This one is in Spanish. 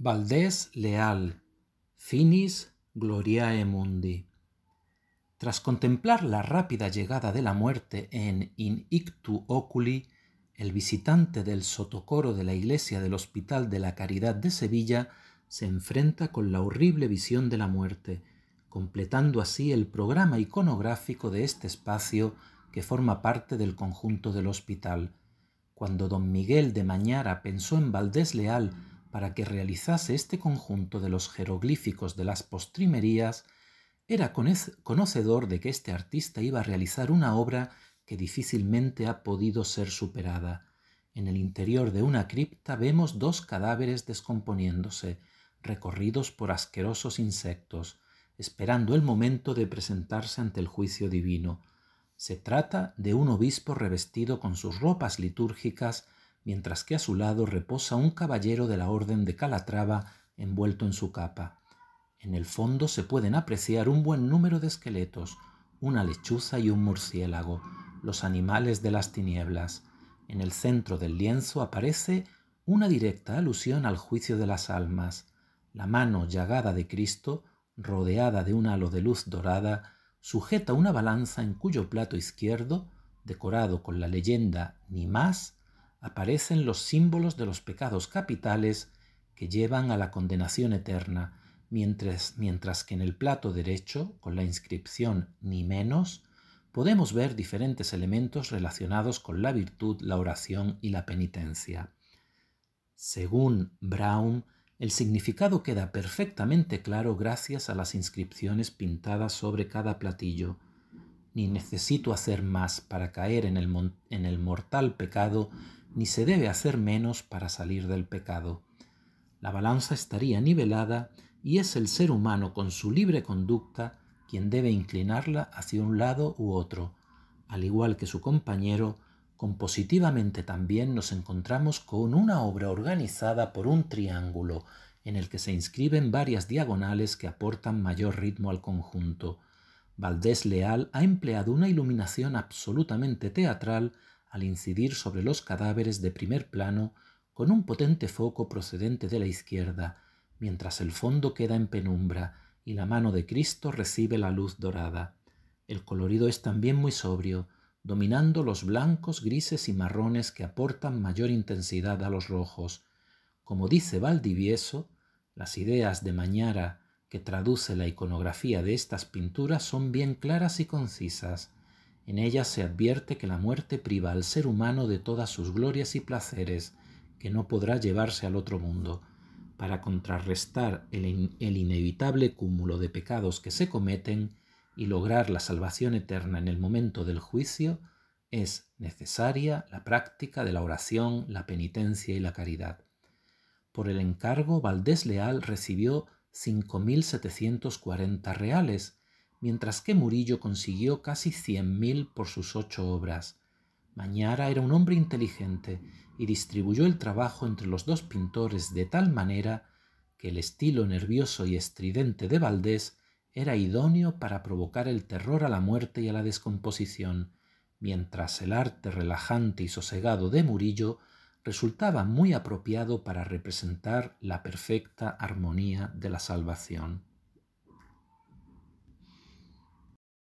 Valdés Leal, Finis Gloriae Mundi. Tras contemplar la rápida llegada de la muerte en In Ictu Oculi, el visitante del sotocoro de la iglesia del Hospital de la Caridad de Sevilla se enfrenta con la horrible visión de la muerte, completando así el programa iconográfico de este espacio que forma parte del conjunto del hospital. Cuando don Miguel de Mañara pensó en Valdés Leal para que realizase este conjunto de los jeroglíficos de las postrimerías, era conocedor de que este artista iba a realizar una obra que difícilmente ha podido ser superada. En el interior de una cripta vemos dos cadáveres descomponiéndose, recorridos por asquerosos insectos, esperando el momento de presentarse ante el juicio divino. Se trata de un obispo revestido con sus ropas litúrgicas mientras que a su lado reposa un caballero de la Orden de Calatrava envuelto en su capa. En el fondo se pueden apreciar un buen número de esqueletos, una lechuza y un murciélago, los animales de las tinieblas. En el centro del lienzo aparece una directa alusión al juicio de las almas. La mano llagada de Cristo, rodeada de un halo de luz dorada, sujeta una balanza en cuyo plato izquierdo, decorado con la leyenda ni más aparecen los símbolos de los pecados capitales que llevan a la condenación eterna, mientras, mientras que en el plato derecho, con la inscripción ni menos, podemos ver diferentes elementos relacionados con la virtud, la oración y la penitencia. Según Brown, el significado queda perfectamente claro gracias a las inscripciones pintadas sobre cada platillo. Ni necesito hacer más para caer en el, en el mortal pecado ni se debe hacer menos para salir del pecado. La balanza estaría nivelada y es el ser humano con su libre conducta quien debe inclinarla hacia un lado u otro. Al igual que su compañero, compositivamente también nos encontramos con una obra organizada por un triángulo, en el que se inscriben varias diagonales que aportan mayor ritmo al conjunto. Valdés Leal ha empleado una iluminación absolutamente teatral al incidir sobre los cadáveres de primer plano con un potente foco procedente de la izquierda, mientras el fondo queda en penumbra y la mano de Cristo recibe la luz dorada. El colorido es también muy sobrio, dominando los blancos, grises y marrones que aportan mayor intensidad a los rojos. Como dice Valdivieso, las ideas de Mañara que traduce la iconografía de estas pinturas son bien claras y concisas. En ella se advierte que la muerte priva al ser humano de todas sus glorias y placeres, que no podrá llevarse al otro mundo. Para contrarrestar el, inevitable cúmulo de pecados que se cometen y lograr la salvación eterna en el momento del juicio, es necesaria la práctica de la oración, la penitencia y la caridad. Por el encargo, Valdés Leal recibió 5.740 reales, mientras que Murillo consiguió casi 100.000 por sus ocho obras. Mañara era un hombre inteligente y distribuyó el trabajo entre los dos pintores de tal manera que el estilo nervioso y estridente de Valdés era idóneo para provocar el terror a la muerte y a la descomposición, mientras el arte relajante y sosegado de Murillo resultaba muy apropiado para representar la perfecta armonía de la salvación.